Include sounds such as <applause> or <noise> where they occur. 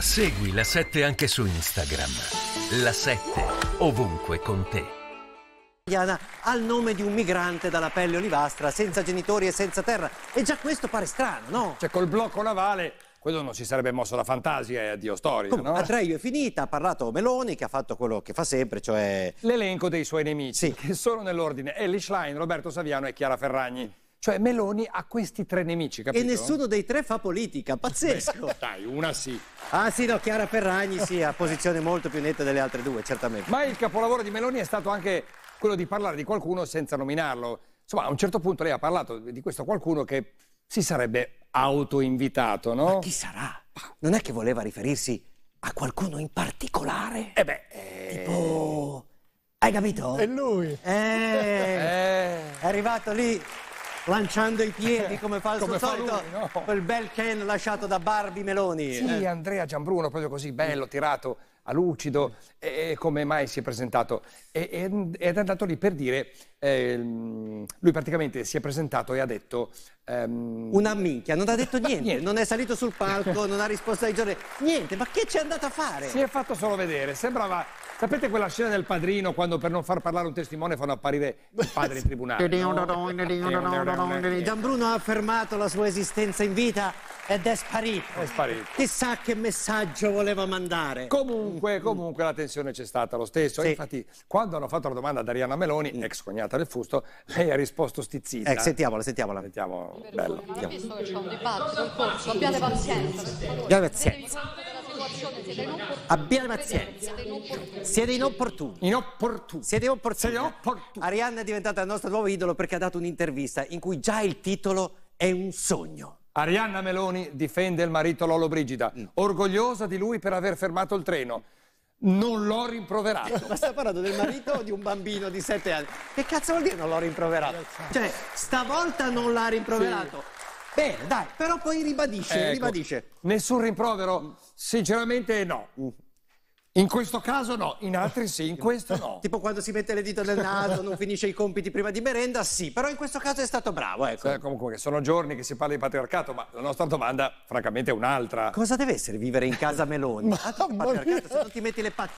Segui la 7 anche su Instagram. La 7 ovunque con te. Diana Al nome di un migrante dalla pelle olivastra, senza genitori e senza terra. E già questo pare strano, no? Cioè, col blocco navale quello non si sarebbe mosso la fantasia e addio storico, Come, no? Atreio è finita, ha parlato Meloni che ha fatto quello che fa sempre, cioè... L'elenco dei suoi nemici, sì. che sono nell'ordine Ellie Schlein, Roberto Saviano e Chiara Ferragni. Cioè Meloni ha questi tre nemici, capito? E nessuno dei tre fa politica, pazzesco. Dai, una sì. Ah sì, no, Chiara Ferragni sì, ha posizione molto più netta delle altre due, certamente. Ma il capolavoro di Meloni è stato anche quello di parlare di qualcuno senza nominarlo. Insomma, a un certo punto lei ha parlato di questo qualcuno che si sarebbe autoinvitato, no? Ma chi sarà? Non è che voleva riferirsi a qualcuno in particolare? Eh beh, eh... tipo... Hai capito? È lui. Eh, eh. È arrivato lì lanciando i piedi come fa il come suo solito lui, no? quel bel Ken lasciato da Barbie Meloni. Sì, eh. Andrea Giambruno, proprio così bello, tirato a lucido, e, e come mai si è presentato. E, ed è andato lì per dire, eh, lui praticamente si è presentato e ha detto... Ehm... Una minchia, non ha detto <laughs> niente, niente, non è salito sul palco, non ha risposto ai giorni, niente, ma che c'è andato a fare? Si è fatto solo vedere, sembrava Sapete quella scena del padrino quando per non far parlare un testimone fanno apparire il padre in tribunale? <laughs> Gianbruno ha affermato la sua esistenza in vita ed è sparito. È sparito. Chissà che messaggio voleva mandare. Comunque, comunque la tensione c'è stata lo stesso. Sì. Infatti, quando hanno fatto la domanda ad Arianna Meloni, mm. ex cognata del Fusto, lei ha risposto stizzita. Eh, sentiamola, sentiamola. Sentiamo. Bello. Bello. Visto che c'è un dibattito in corso, abbiate pazienza. Abbiate pazienza. Abbiate pazienza. Siete inopportuni. Inopportuni. Siete opportuni. Arianna è diventata il nostro nuovo idolo perché ha dato un'intervista in cui già il titolo è un sogno. Arianna Meloni difende il marito Lolo Brigida, mm. orgogliosa di lui per aver fermato il treno. Non l'ho rimproverato. Ma sta parlando del marito o di un bambino di 7 anni? Che cazzo vuol dire non l'ho rimproverato? Cioè, stavolta non l'ha rimproverato. Sì. Bene, dai, però poi ribadisce, ecco, ribadisce. Nessun rimprovero? Sinceramente no. In questo caso no, in altri sì, in questo no. tipo quando si mette le dita nel naso, non finisce i compiti prima di merenda, sì, però in questo caso è stato bravo, ecco. Eh, comunque, sono giorni che si parla di patriarcato, ma la nostra domanda francamente è un'altra. Cosa deve essere vivere in casa Meloni? Altro <laughs> che patriarcato, se non ti metti le patte...